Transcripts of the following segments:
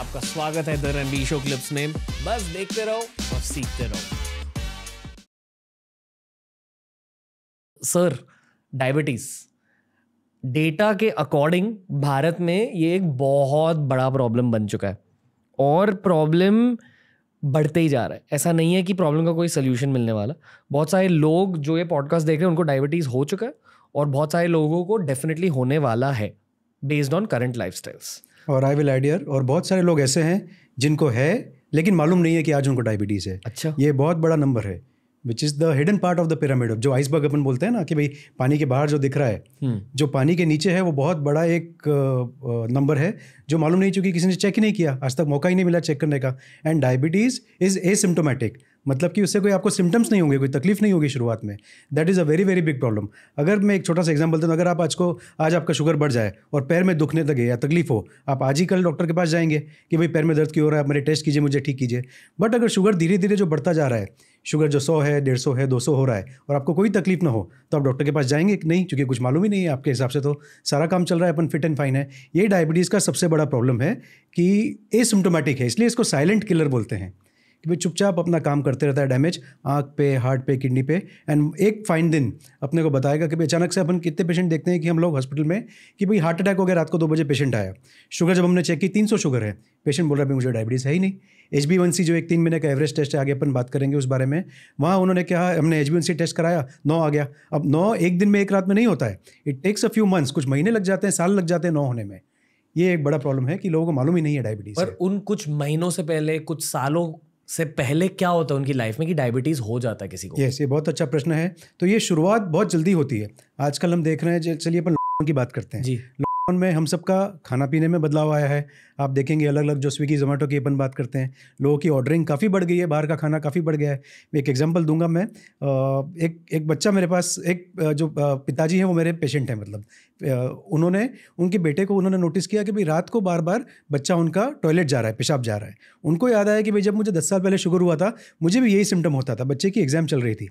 आपका स्वागत है द रणबीर शो क्लिप्स में बस देखते रहो और सीखते रहो सर डायबिटीज डेटा के अकॉर्डिंग भारत में ये एक बहुत बड़ा प्रॉब्लम बन चुका है और प्रॉब्लम बढ़ते ही जा रहा है ऐसा नहीं है कि प्रॉब्लम का कोई सोल्यूशन मिलने वाला बहुत सारे लोग जो ये पॉडकास्ट देख रहे हैं उनको डायबिटीज़ हो चुका है और बहुत सारे लोगों को डेफिनेटली होने वाला है बेस्ड ऑन करंट लाइफ और आई विल एडियर और बहुत सारे लोग ऐसे हैं जिनको है लेकिन मालूम नहीं है कि आज उनको डायबिटीज़ है अच्छा ये बहुत बड़ा नंबर है which is the hidden part of the pyramid जो आइसबर्ग अपन बोलते हैं ना कि भाई पानी के बाहर जो दिख रहा है हम्म। जो पानी के नीचे है वो बहुत बड़ा एक नंबर है जो मालूम नहीं चूंकि किसी ने चेक ही नहीं किया आज तक मौका ही नहीं मिला चेक करने का एंड डायबिटीज़ इज़ एसिम्टोमेटिक मतलब कि उससे कोई आपको सिम्टम्स नहीं होंगे कोई तकलीफ नहीं होगी शुरुआत में that is a very very big problem अगर मैं एक छोटा सा एग्जाम्पल हूँ अगर आप आज को आज आपका शुगर बढ़ जाए और पैर में दुखने लगे या तकलीफ हो आप आज ही कल डॉक्टर के पास जाएंगे कि भाई पैर में दर्द क्यों हो रहा है आप मेरे टेस्ट कीजिए मुझे ठीक कीजिए बट अगर शुगर धीरे धीरे जो बढ़ता जा रहा है शुगर जो सौ है डेढ़ सौ है दो सौ हो रहा है और आपको कोई तकलीफ ना हो तो आप डॉक्टर के पास जाएंगे कि नहीं क्योंकि कुछ मालूम ही नहीं है आपके हिसाब से तो सारा काम चल रहा है अपन फिट एंड फाइन है ये डायबिटीज़ का सबसे बड़ा प्रॉब्लम है कि एसिम्टोमेटिक है इसलिए इसको साइलेंट किलर बोलते हैं कि भाई चुपचाप अपना काम करते रहता है डैमेज आँख पे हार्ट पे किडनी पे एंड एक फाइन दिन अपने को बताएगा कि भाई अचानक से अपन कितने पेशेंट देखते हैं कि हम लोग हॉस्पिटल में कि भाई हार्ट अटैक हो गया रात को दो बजे पेशेंट आया शुगर जब हमने चेक की तीन शुगर है पेशेंट बोल रहा है मुझे डायबिटीज़ है ही नहीं एच बी वन सी जो एक तीन महीने का एवरेज टेस्ट है आगे अपन बात करेंगे उस बारे में वहाँ उन्होंने कहा हमने H B one C test कराया नौ आ गया अब नौ एक दिन में एक रात में नहीं होता है it takes a few months कुछ महीने लग जाते हैं साल लग जाते हैं नौ होने में ये एक बड़ा प्रॉब्लम है कि लोगों को मालूम ही नहीं है डायबिटीज पर उन कुछ महीनों से पहले कुछ सालों से पहले क्या होता है उनकी लाइफ में कि डायबिटीज़ हो जाता है किसी को यस yes, ये बहुत अच्छा प्रश्न है तो ये शुरुआत बहुत जल्दी होती है आजकल हम देख रहे हैं चलिए अपन लॉकडाउन की बात करते हैं जी लॉकडाउन में हम सबका खाना पीने में बदलाव आया है आप देखेंगे अलग अलग जो स्विगी जोमेटो की अपन बात करते हैं लोगों की ऑर्डरिंग काफ़ी बढ़ गई है बाहर का खाना काफ़ी बढ़ गया है मैं एक एग्जाम्पल दूंगा मैं एक एक बच्चा मेरे पास एक जो पिताजी हैं वो मेरे पेशेंट हैं मतलब उन्होंने उनके बेटे को उन्होंने नोटिस किया कि भाई रात को बार बार बच्चा उनका टॉयलेट जा रहा है पेशाब जा रहा है उनको याद आया कि भाई जब मुझे दस साल पहले शुगर हुआ था मुझे भी यही सिम्टम होता था बच्चे की एग्जाम चल रही थी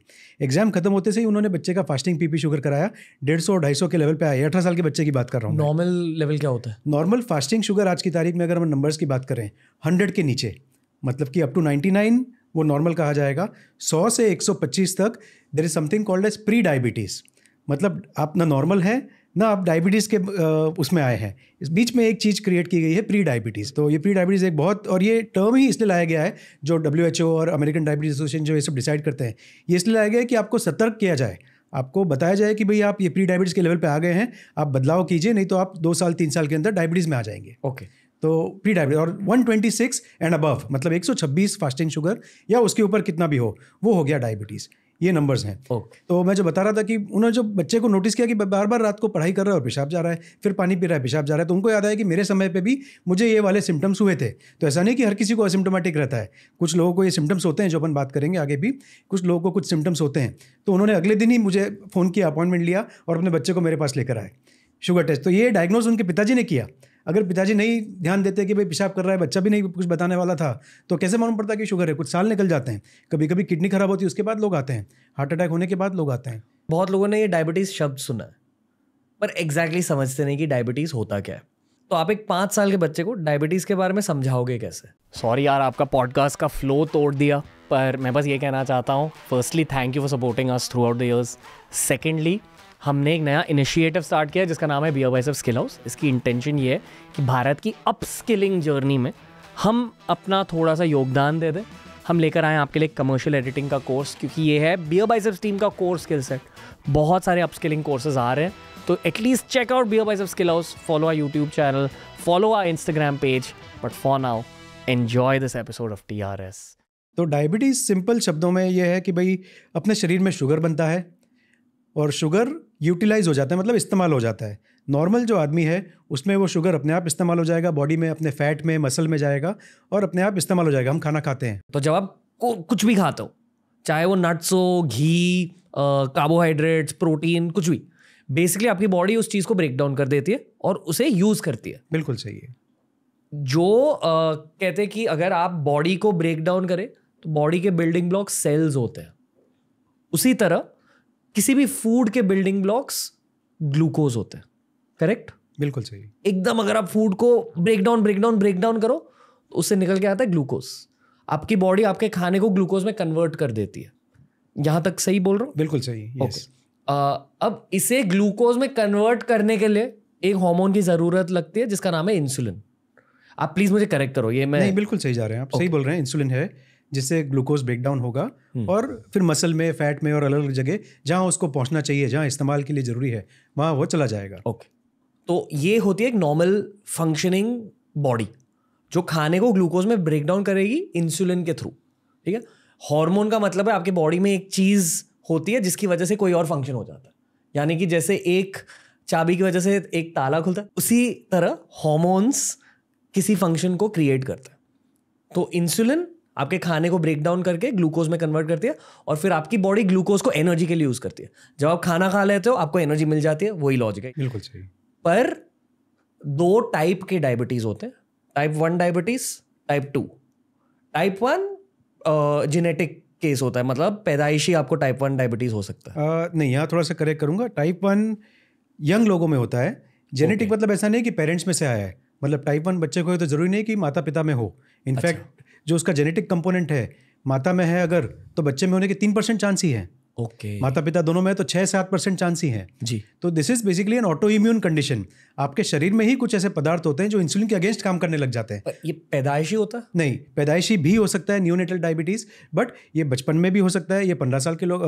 एग्जाम खत्म होते से ही उन्होंने बच्चे का फास्टिंग पीपी शुगर कराया डेढ़ सौ ढाई सौ के लेवल पे आया अठारह साल के बच्चे की बात कर रहा हूँ नॉर्मल लेवल क्या होता है नॉर्मल फास्टिंग शुगर आज की तारीख में अगर हम नंबर्स की बात करें हंड्रेड के नीचे मतलब कि अप टू नाइन्टी नाइन वो नॉर्मल कहा जाएगा सौ से एक सौ पच्चीस तक there is something called as pre diabetes मतलब आप ना नॉर्मल है ना आप डायबिटीज़ के उसमें आए हैं इस बीच में एक चीज़ क्रिएट की गई है प्री डायबिटीज़ तो ये प्री डायबिटीज़ एक बहुत और ये टर्म ही इसलिए लाया गया है जो डब्ल्यू एच ओ और अमेरिकन डायबिटीज़ एसोसिएशन जो ये सब डिसाइड करते हैं ये इसलिए लाया गया है कि आपको सतर्क किया जाए आपको बताया जाए कि भाई आप ये प्री डायबिटीज़ के लेवल पर आ गए हैं आप बदलाव कीजिए नहीं तो आप दो साल तीन साल के अंदर डायबिटीज़ में आ जाएंगे ओके okay. तो प्री डायबिटीज और 126 एंड अबव मतलब 126 फास्टिंग शुगर या उसके ऊपर कितना भी हो वो हो गया डायबिटीज़ ये नंबर्स हैं okay. तो मैं जो बता रहा था कि उन्होंने जो बच्चे को नोटिस किया कि बार बार रात को पढ़ाई कर रहा है और पेशाब जा रहा है फिर पानी पी रहा है पेशाब जा रहा है तो उनको याद आया कि मेरे समय पे भी मुझे ये वाले सिम्टम्स हुए थे तो ऐसा नहीं कि हर किसी को असिम्टोमेटिक रहता है कुछ लोगों को ये सिम्टम्स होते हैं जो अपन बात करेंगे आगे भी कुछ लोगों को कुछ सिम्टम्स होते हैं तो उन्होंने अगले दिन ही मुझे फ़ोन किया अपॉइंटमेंट लिया और अपने बच्चे को मेरे पास लेकर आए शुगर टेस्ट तो ये डायग्नोज उनके पिताजी ने किया अगर पिताजी नहीं ध्यान देते कि भाई पेशाब कर रहा है बच्चा भी नहीं कुछ बताने वाला था तो कैसे मालूम पड़ता कि शुगर है कुछ साल निकल जाते हैं कभी कभी किडनी खराब होती है उसके बाद लोग आते हैं हार्ट अटैक होने के बाद लोग आते हैं बहुत लोगों ने ये डायबिटीज़ शब्द सुना है पर एग्जैक्टली समझते नहीं कि डायबिटीज़ होता क्या है तो आप एक पाँच साल के बच्चे को डायबिटीज़ के बारे में समझाओगे कैसे सॉरी यार आपका पॉडकास्ट का फ्लो तोड़ दिया पर मैं बस ये कहना चाहता हूँ firstly thank you for supporting us throughout the years secondly हमने एक नया इनिशिएटिव स्टार्ट किया जिसका नाम है B O Y skill house इसकी इंटेंशन ये है कि भारत की अपस्किलिंग जर्नी में हम अपना थोड़ा सा योगदान दे दें हम लेकर आए आपके लिए कमर्शियल एडिटिंग का कोर्स क्योंकि ये है बी ओ बाइसअप्स टीम का कोर्स स्किल सेट बहुत सारे स्किलिंग कोर्सेज आ रहे हैं तो at least check out B O biceps skill house follow our YouTube channel follow our Instagram page but for now enjoy this episode of T R S तो diabetes simple शब्दों में यह है कि भाई अपने शरीर में शुगर बनता है और शुगर यूटिलाइज हो जाता है मतलब इस्तेमाल हो जाता है नॉर्मल जो आदमी है उसमें वो शुगर अपने आप इस्तेमाल हो जाएगा बॉडी में अपने फैट में मसल में जाएगा और अपने आप इस्तेमाल हो जाएगा हम खाना खाते हैं तो जब आप कुछ भी खाते हो चाहे वो नट्स हो घी कार्बोहाइड्रेट्स प्रोटीन कुछ भी बेसिकली आपकी बॉडी उस चीज़ को ब्रेक डाउन कर देती है और उसे यूज़ करती है बिल्कुल सही है जो आ, कहते हैं कि अगर आप बॉडी को ब्रेक डाउन करें तो बॉडी के बिल्डिंग ब्लॉक सेल्स होते हैं उसी तरह किसी भी फूड के बिल्डिंग ब्लॉक्स ग्लूकोज होते हैं करेक्ट बिल्कुल सही एकदम अगर आप फूड को break down break down break down करो तो उससे निकल के आता है ग्लूकोज आपकी बॉडी आपके खाने को ग्लूकोज में कन्वर्ट कर देती है यहां तक सही बोल रहा हूँ बिल्कुल सही ओके okay. अब इसे ग्लूकोज में कन्वर्ट करने के लिए एक हार्मोन की ज़रूरत लगती है जिसका नाम है इंसुलिन आप प्लीज़ मुझे करेक्ट करो ये मैं नहीं बिल्कुल सही जा रहे हैं आप okay. सही बोल रहे हैं इंसुलिन है जिससे ग्लूकोज ब्रेकडाउन होगा हम्म। और फिर मसल में फैट में और अलग अलग जगह जहाँ उसको पहुँचना चाहिए जहाँ इस्तेमाल के लिए ज़रूरी है वहाँ वो चला जाएगा ओके तो ये होती है एक नॉर्मल फंक्शनिंग बॉडी जो खाने को ग्लूकोज में ब्रेकडाउन करेगी इंसुलिन के थ्रू ठीक है हार्मोन का मतलब है आपके बॉडी में एक चीज़ होती है जिसकी वजह से कोई और फंक्शन हो जाता है यानी कि जैसे एक चाबी की वजह से एक ताला खुलता है उसी तरह हॉर्मोन्स किसी फंक्शन को क्रिएट करता है तो इंसुलिन आपके खाने को ब्रेक डाउन करके ग्लूकोज में कन्वर्ट करती है और फिर आपकी बॉडी ग्लूकोज को एनर्जी के लिए यूज़ करती है जब आप खाना खा लेते हो आपको एनर्जी मिल जाती है वही लॉजिक है बिल्कुल सही पर दो टाइप के डायबिटीज़ होते हैं type one diabetes type two type one genetic case होता है मतलब पैदाइशी आपको टाइप वन डायबिटीज़ हो सकता है आ, नहीं यहाँ थोड़ा सा करेक्ट करूंगा टाइप वन यंग लोगों में होता है जेनेटिक okay. मतलब ऐसा नहीं कि पेरेंट्स में से आया है मतलब टाइप वन बच्चे को तो जरूरी नहीं कि माता पिता में हो इनफैक्ट जो उसका जेनेटिक कंपोनेंट है माता में है अगर तो बच्चे में होने के तीन परसेंट चांस ही है ओके okay. माता पिता दोनों में तो छः सात परसेंट चांस ही है जी तो this is basically an autoimmune condition आपके शरीर में ही कुछ ऐसे पदार्थ होते हैं जो इंसुलिन के अगेंस्ट काम करने लग जाते हैं ये पैदाइशी होता नहीं पैदाइशी भी हो सकता है न्यूनेटल डायबिटीज बट ये बचपन में भी हो सकता है ये पंद्रह साल के लोग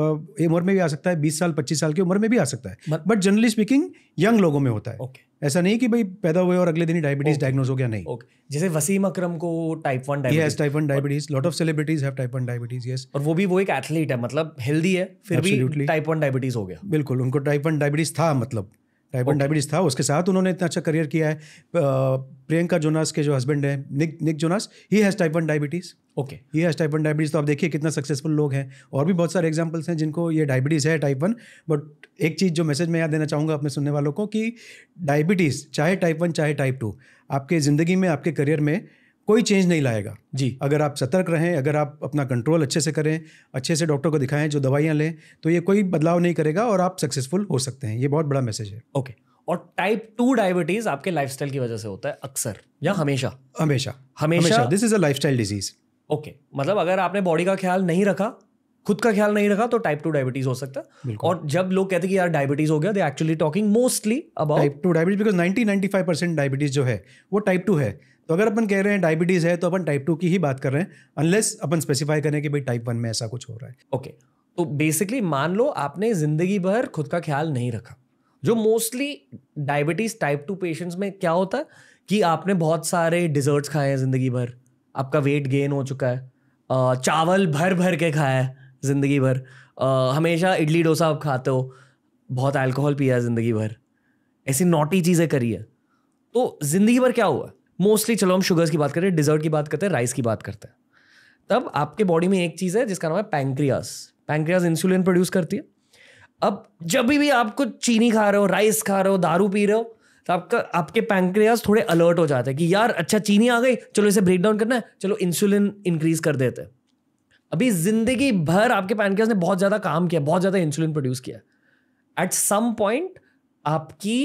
उम्र में भी आ सकता है बीस साल पच्चीस साल की उम्र में भी आ सकता है बट जनरली स्पीकिंग यंग लोगों में होता है ओके okay. ऐसा नहीं कि भाई पैदा हुए और अगले दिन ही डायबिटीज डायग्नोज हो गया नहीं ओके जैसे वसीम अकरम को type one diabetes type one diabetes lot of celebrities have type one diabetes yes और वो भी वो एक एथलीट है मतलब हेल्दी है फिर भी टाइप वन डायबिटीज हो गया बिल्कुल उनको टाइप वन डायबिटीज था मतलब टाइप वन डायबिटीज़ था उसके साथ उन्होंने इतना अच्छा करियर किया है प्रियंका जोनास के जो हस्बैंड हैं Nick Nick Jonas he has type one diabetes okay he has type one diabetes तो आप देखिए कितना सक्सेसफुल लोग हैं और भी बहुत सारे एग्जाम्पल्स हैं जिनको ये डायबिटीज़ है टाइप वन बट एक चीज़ जो मैसेज मैं याद देना चाहूँगा अपने सुनने वालों को कि डायबिटीज़ चाहे टाइप वन चाहे टाइप टू आपके ज़िंदगी में आपके करियर में कोई चेंज नहीं लाएगा जी अगर आप सतर्क रहें अगर आप अपना कंट्रोल अच्छे से करें अच्छे से डॉक्टर को दिखाएं जो दवाइयाँ लें तो ये कोई बदलाव नहीं करेगा और आप सक्सेसफुल हो सकते हैं ये बहुत बड़ा मैसेज है ओके और टाइप टू डायबिटीज आपके लाइफ की वजह से होता है अक्सर या हमेशा हमेशा हमेशा this is a life disease okay मतलब अगर आपने बॉडी का ख्याल नहीं रखा खुद का ख्याल नहीं रखा तो टाइप टू डायबिटीज हो सकता है और जब लोग कहते हैं कि यार डायबिटीज हो गया they actually talking mostly about type two diabetes because 90 95 percent diabetes जो है वो टाइप टू है तो अगर अपन कह रहे हैं डायबिटीज़ है तो अपन टाइप टू की ही बात कर रहे हैं अनलेस अपन स्पेसिफाई करें कि भाई टाइप वन में ऐसा कुछ हो रहा है ओके okay. तो बेसिकली मान लो आपने ज़िंदगी भर खुद का ख्याल नहीं रखा जो mostly diabetes type two patients में क्या होता है कि आपने बहुत सारे डिज़र्ट्स खाए हैं ज़िंदगी भर आपका वेट गेन हो चुका है चावल भर भर के खाया है ज़िंदगी भर हमेशा इडली डोसा आप खाते हो बहुत अल्कोहल पिया है ज़िंदगी भर ऐसी नोटी चीज़ें करी है तो ज़िंदगी भर क्या हुआ मोस्टली चलो हम शुगर्स की बात करें डिजर्ट की बात करते हैं राइस की बात करते हैं तब आपके बॉडी में एक चीज़ है जिसका नाम है पैंक्रियास पैंक्रियास इंसुलिन प्रोड्यूस करती है अब जब भी आपको चीनी खा रहे हो राइस खा रहे हो दारू पी रहे हो तो आपका आपके पैंक्रियास थोड़े अलर्ट हो जाते हैं कि यार अच्छा चीनी आ गई चलो इसे ब्रेक डाउन करना है चलो इंसुलिन इंक्रीज कर देते हैं अभी जिंदगी भर आपके पैनक्रियास ने बहुत ज़्यादा काम किया बहुत ज़्यादा इंसुलिन प्रोड्यूस किया एट सम पॉइंट आपकी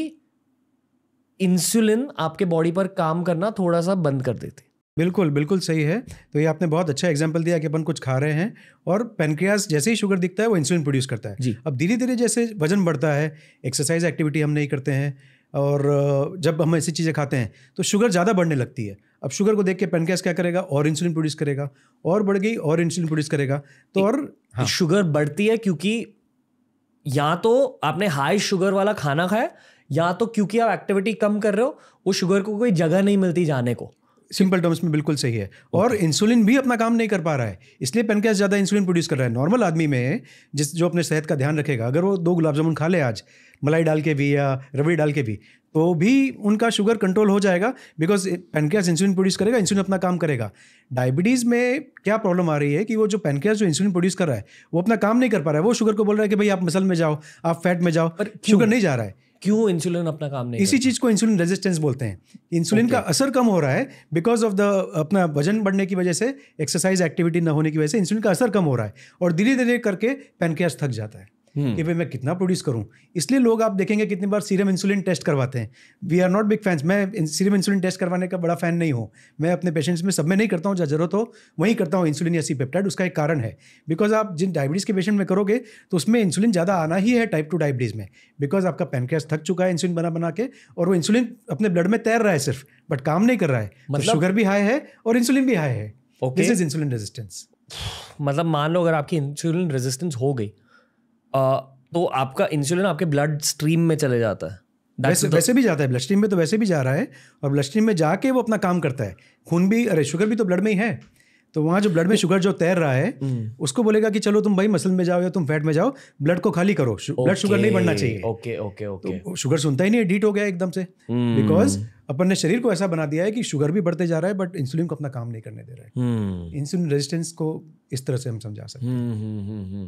इंसुलिन आपके बॉडी पर काम करना थोड़ा सा बंद कर देती बिल्कुल बिल्कुल सही है तो ये आपने बहुत अच्छा एग्जाम्पल दिया कि अपन कुछ खा रहे हैं और पेनक्रियास जैसे ही शुगर दिखता है वो इंसुलिन प्रोड्यूस करता है जी अब धीरे धीरे जैसे वजन बढ़ता है एक्सरसाइज एक्टिविटी हम नहीं करते हैं और जब हम ऐसी चीज़ें खाते हैं तो शुगर ज़्यादा बढ़ने लगती है अब शुगर को देख के पेनक्रियास क्या करेगा और इंसुलिन प्रोड्यूस करेगा और बढ़ गई और इंसुलिन प्रोड्यूस करेगा तो और शुगर हाँ। बढ़ती है क्योंकि या तो आपने हाई शुगर वाला खाना खाया या तो क्योंकि आप एक्टिविटी कम कर रहे हो वो शुगर को कोई जगह नहीं मिलती जाने को सिंपल टर्म्स में बिल्कुल सही है और इंसुलिन भी अपना काम नहीं कर पा रहा है इसलिए पेनक्रियास ज़्यादा इंसुलिन प्रोड्यूस कर रहा है नॉर्मल आदमी में जिस जो अपने सेहत का ध्यान रखेगा अगर वो दो गुलाब जामुन खा ले आज मलाई डाल के भी या रबड़ी डाल के भी तो भी उनका शुगर कंट्रोल हो जाएगा बिकॉज पेनक्रियास इंसुलिन प्रोड्यूस करेगा इंसुलिन अपना काम करेगा डायबिटीज़ में क्या प्रॉब्लम आ रही है कि वो जो पेनक्रियास जो इंसुलिन प्रोड्यूस कर रहा है वो अपना काम नहीं कर पा रहा है वो शुगर को बोल रहा है कि भाई आप मसल में जाओ आप फैट में जाओ पर शुगर नहीं जा रहा है क्यों इंसुलिन अपना काम नहीं इसी चीज़ को इंसुलिन रेजिस्टेंस बोलते हैं इंसुलिन okay. का असर कम हो रहा है बिकॉज ऑफ द अपना वजन बढ़ने की वजह से एक्सरसाइज एक्टिविटी न होने की वजह से इंसुलिन का असर कम हो रहा है और धीरे धीरे करके पैनक्रियास थक जाता है हम्म। कि भाई मैं कितना प्रोड्यूस करूं इसलिए लोग आप देखेंगे कितनी बार सीरम इंसुलिन टेस्ट करवाते हैं we are not big fans मैं सीरम इंसुलिन टेस्ट करवाने का बड़ा फैन नहीं हूं मैं अपने पेशेंट्स में सब में नहीं करता हूं जहाँ जरूरत हो वहीं करता हूँ इंसुलिन या सी पेप्टाइड उसका एक कारण है बिकॉज आप जिन डायबिटीज़ के पेशेंट में करोगे तो उसमें इंसुलिन ज़्यादा आना ही है टाइप टू डायबिटीज़ में बिकॉज आपका पैनक्रियास थक चुका है इंसुलिन बना बना के और वो इंसुलिन अपने ब्लड में तैर रहा है सिर्फ बट काम नहीं कर रहा है तो मतलब शुगर भी हाई है और इंसुलिन भी हाई है दिस इज इंसुलिन रेजिस्टेंस मतलब मान लो अगर आपकी इंसुलिन रेजिस्टेंस हो गई तो आपका इंसुलिन आपके ब्लड स्ट्रीम में चले जाता है वैसे वैसे भी जाता है ब्लड स्ट्रीम में तो वैसे भी जा रहा है और ब्लड स्ट्रीम में जाके वो अपना काम करता है खून भी अरे शुगर भी तो ब्लड में ही है तो वहाँ जो ब्लड में शुगर जो तैर रहा है हम्म। उसको बोलेगा कि चलो तुम भाई मसल में जाओ या तुम फैट में जाओ ब्लड को खाली करो ब्लड शुगर नहीं बढ़ना चाहिए ओके ओके ओके तो शुगर सुनता ही नहीं डीट हो गया एकदम से बिकॉज हम्म। अपन ने शरीर को ऐसा बना दिया है कि शुगर भी बढ़ते जा रहा है बट इंसुलिन को अपना काम नहीं करने दे रहा है इंसुलिन हम्म। रेजिस्टेंस को इस तरह से हम समझा सकते हैं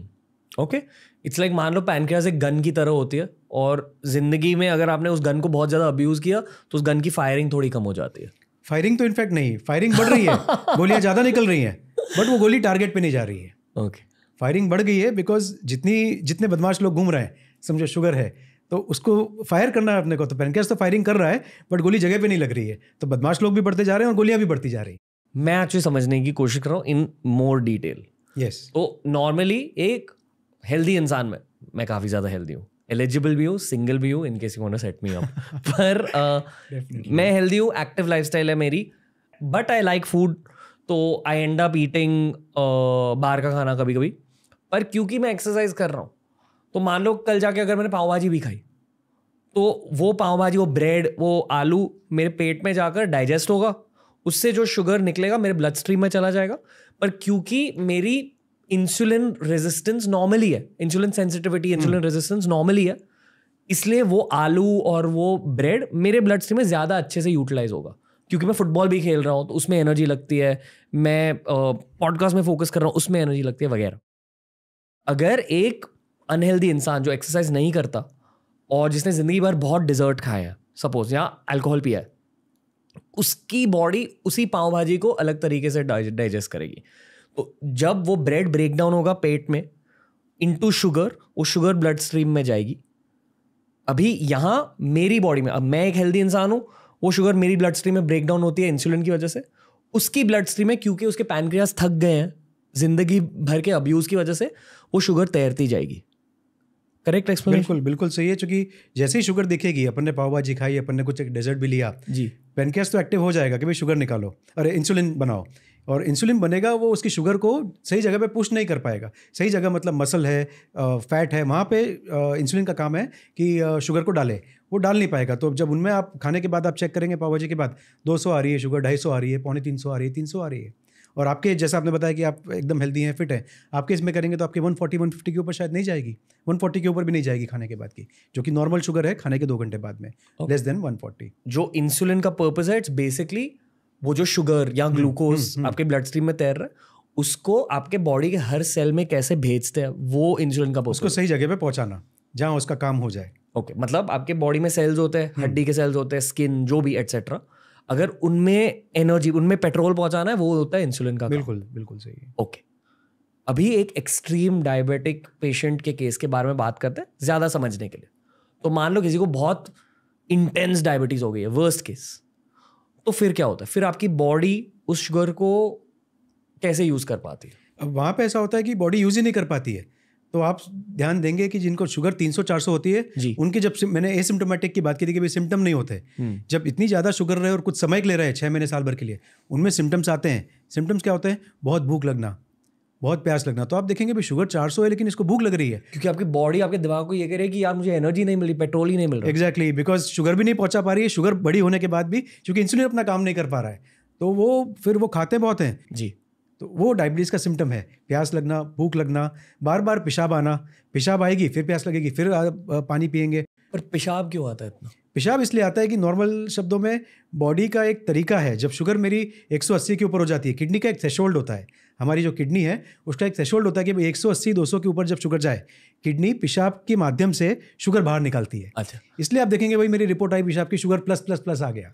ओके इट्स लाइक मान लो पैनक्रियाज एक गन की तरह होती है और जिंदगी में अगर आपने उस गन को बहुत ज़्यादा अब्यूज़ किया तो उस गन की फायरिंग थोड़ी कम हो जाती है फायरिंग तो इनफैक्ट नहीं फायरिंग बढ़ रही है गोलियां ज़्यादा निकल रही हैं बट वो गोली टारगेट पे नहीं जा रही है ओके okay. फायरिंग बढ़ गई है बिकॉज जितनी जितने बदमाश लोग घूम रहे हैं समझो शुगर है तो उसको फायर करना है अपने को तो पैनक्रियाज तो फायरिंग कर रहा है बट गोली जगह पे नहीं लग रही है तो बदमाश लोग भी बढ़ते जा रहे हैं और गोलियां भी बढ़ती जा रही मैं एक्चुअली समझने की कोशिश कर रहा हूँ इन मोर डिटेल यस तो नॉर्मली एक हेल्दी इंसान में मैं काफ़ी ज़्यादा हेल्दी हूँ एलिजिबल भी हूँ सिंगल भी हूँ in case you want set me up पर uh, मैं हेल्दी हूँ एक्टिव लाइफ है मेरी बट आई लाइक फूड तो आई एंड अप ईटिंग बाहर का खाना कभी कभी पर क्योंकि मैं एक्सरसाइज कर रहा हूँ तो मान लो कल जाके अगर मैंने पाव भाजी भी खाई तो वो पाव भाजी वो ब्रेड वो आलू मेरे पेट में जाकर डाइजेस्ट होगा उससे जो शुगर निकलेगा मेरे ब्लड स्ट्रीम में चला जाएगा पर क्योंकि मेरी इंसुलिन रेजिस्टेंस नॉर्मली है insulin sensitivity insulin resistance normally है इसलिए वो आलू और वो ब्रेड मेरे ब्लड स्ट्रीम में ज़्यादा अच्छे से यूटिलाइज होगा क्योंकि मैं फुटबॉल भी खेल रहा हूँ तो उसमें एनर्जी लगती है मैं पॉडकास्ट में फोकस कर रहा हूँ उसमें एनर्जी लगती है वगैरह अगर एक अनहेल्दी इंसान जो एक्सरसाइज नहीं करता और जिसने ज़िंदगी भर बहुत डिजर्ट खाया है सपोज या अल्कोहल पिया है उसकी बॉडी उसी पाव भाजी को अलग तरीके से डाइजेस्ट करेगी तो जब वो ब्रेड ब्रेक डाउन होगा पेट में इंटू शुगर वो शुगर ब्लड स्ट्रीम में जाएगी अभी यहाँ मेरी बॉडी में अब मैं एक हेल्दी इंसान हूँ वो शुगर मेरी ब्लड स्ट्रीम में ब्रेक डाउन होती है इंसुलिन की वजह से उसकी ब्लड स्ट्रीम में क्योंकि उसके पैनक्रियाज थक गए हैं जिंदगी भर के अब्यूज़ की वजह से वो शुगर तैरती जाएगी करेक्ट एक्सप्लेन बिल्कुल बिल्कुल सही है क्योंकि जैसे ही शुगर दिखेगी अपन ने पाव भाजी खाई अपन ने कुछ एक डेजर्ट भी लिया जी पेनकेस तो एक्टिव हो जाएगा कि भाई शुगर निकालो अरे इंसुलिन बनाओ और इंसुलिन बनेगा वो उसकी शुगर को सही जगह पे पुश नहीं कर पाएगा सही जगह मतलब मसल है फैट है वहाँ पे इंसुलिन का काम है कि शुगर को डाले वो डाल नहीं पाएगा तो जब उनमें आप खाने के बाद आप चेक करेंगे पाव भाजी के बाद 200 आ रही है शुगर 250 आ रही है पौने 300 आ रही है 300 आ रही है और आपके जैसा आपने बताया कि आप एकदम हेल्दी हैं फिट हैं आपके इसमें करेंगे तो आपके 140 150 के ऊपर शायद नहीं जाएगी 140 के ऊपर भी नहीं जाएगी खाने के बाद की जो कि नॉर्मल शुगर है खाने के दो घंटे बाद में लेस देन 140 जो इंसुलिन का पर्पज है इट्स बेसिकली वो जो शुगर या हम्म, ग्लूकोज हम्म, हम्म। आपके ब्लड स्ट्रीम में तैर रहा है उसको आपके बॉडी के हर सेल में कैसे भेजते हैं वो इंसुलिन का उसको सही जगह पे पहुंचाना जहाँ उसका काम हो जाए ओके okay, मतलब आपके बॉडी में सेल्स होते हैं हड्डी के सेल्स होते हैं स्किन जो भी एटसेट्रा अगर उनमें एनर्जी उनमें पेट्रोल पहुंचाना है वो होता है इंसुलिन का बिल्कुल बिल्कुल सही है ओके okay. अभी एक एक्सट्रीम डायबिटिक पेशेंट के केस के बारे में बात करते हैं ज़्यादा समझने के लिए तो मान लो किसी को बहुत इंटेंस डायबिटीज़ हो गई है वर्स्ट केस तो फिर क्या होता है फिर आपकी बॉडी उस शुगर को कैसे यूज़ कर पाती है अब वहाँ पे ऐसा होता है कि बॉडी यूज़ ही नहीं कर पाती है तो आप ध्यान देंगे कि जिनको शुगर 300 400 होती है जी. उनके जब मैंने एसिम्टोमेटिक की बात की थी कि भाई सिम्टम नहीं होते हम्म। जब इतनी ज़्यादा शुगर रहे और कुछ समय के ले रहे हैं छः महीने साल भर के लिए उनमें सिम्टम्स आते हैं सिम्टम्स क्या होते हैं बहुत भूख लगना बहुत प्यास लगना तो आप देखेंगे भी शुगर 400 है लेकिन इसको भूख लग रही है क्योंकि आपकी बॉडी आपके दिमाग को ये कह रही है कि यार मुझे एनर्जी नहीं मिल रही पेट्रोल ही नहीं मिल रहा एक्जैक्टली बिकॉज शुगर भी नहीं पहुंचा पा रही है शुगर बड़ी होने के बाद भी क्योंकि इंसुलिन अपना काम नहीं कर पा रहा है तो वो फिर वो खाते बहुत हैं जी तो वो डायबिटीज़ का सिम्टम है प्यास लगना भूख लगना बार बार पेशाब आना पेशाब आएगी फिर प्यास लगेगी फिर पानी पियेंगे पर पेशाब क्यों आता है इतना पेशाब इसलिए आता है कि नॉर्मल शब्दों में बॉडी का एक तरीका है जब शुगर मेरी 180 के ऊपर हो जाती है किडनी का एक थ्रेशोल्ड होता है हमारी जो किडनी है उसका एक थ्रेशोल्ड होता है कि भाई सौ 200 के ऊपर जब शुगर जाए किडनी पेशाब के माध्यम से शुगर बाहर निकालती है अच्छा इसलिए आप देखेंगे भाई मेरी रिपोर्ट आई पेशाब की शुगर प्लस प्लस प्लस आ गया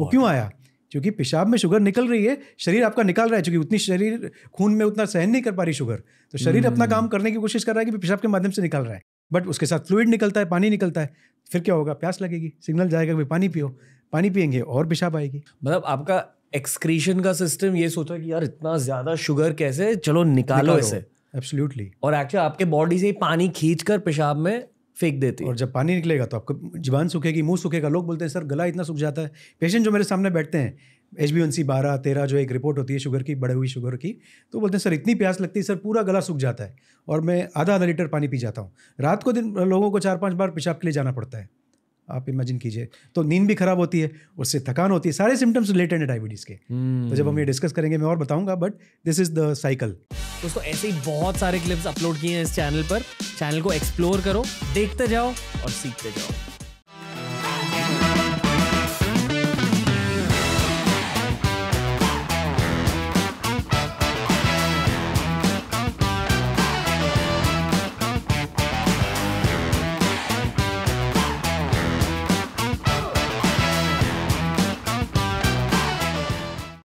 वो क्यों आया क्योंकि पेशाब में शुगर निकल रही है शरीर आपका निकाल रहा है क्योंकि उतनी शरीर खून में उतना सहन नहीं कर पा रही शुगर तो शरीर अपना हम्म। काम करने की कोशिश कर रहा है कि पेशाब के माध्यम से निकल रहा है बट उसके साथ फ्लूड निकलता है पानी निकलता है फिर क्या होगा प्यास लगेगी सिग्नल जाएगा भाई पानी पियो पानी पियेंगे और पेशाब आएगी मतलब आपका एक्सक्रीशन का सिस्टम ये सोचा कि यार इतना ज्यादा शुगर कैसे चलो निकालो, इसे एब्सोल्युटली और एक्चुअली आपके बॉडी से पानी खींच कर पेशाब में फेंक देती है और जब पानी निकलेगा तो आपको जुबान सूखेगी मुंह सूखेगा लोग बोलते हैं सर गला इतना सूख जाता है पेशेंट जो मेरे सामने बैठते हैं एच बी वन सी बारह तेरह जो एक रिपोर्ट होती है शुगर की बड़े हुई शुगर की तो बोलते हैं सर इतनी प्यास लगती है सर पूरा गला सूख जाता है और मैं आधा आधा लीटर पानी पी जाता हूँ रात को दिन लोगों को चार पाँच बार पेशाब के लिए जाना पड़ता है आप इमेजिन कीजिए तो नींद भी खराब होती है उससे थकान होती है सारे सिम्टम्स रिलेटेड है डायबिटीज़ के तो जब हम ये डिस्कस हम्म। करेंगे मैं और बताऊंगा but this is the cycle दोस्तों ऐसे ही बहुत सारे क्लिप्स अपलोड किए हैं इस चैनल पर चैनल को एक्सप्लोर करो देखते जाओ और सीखते जाओ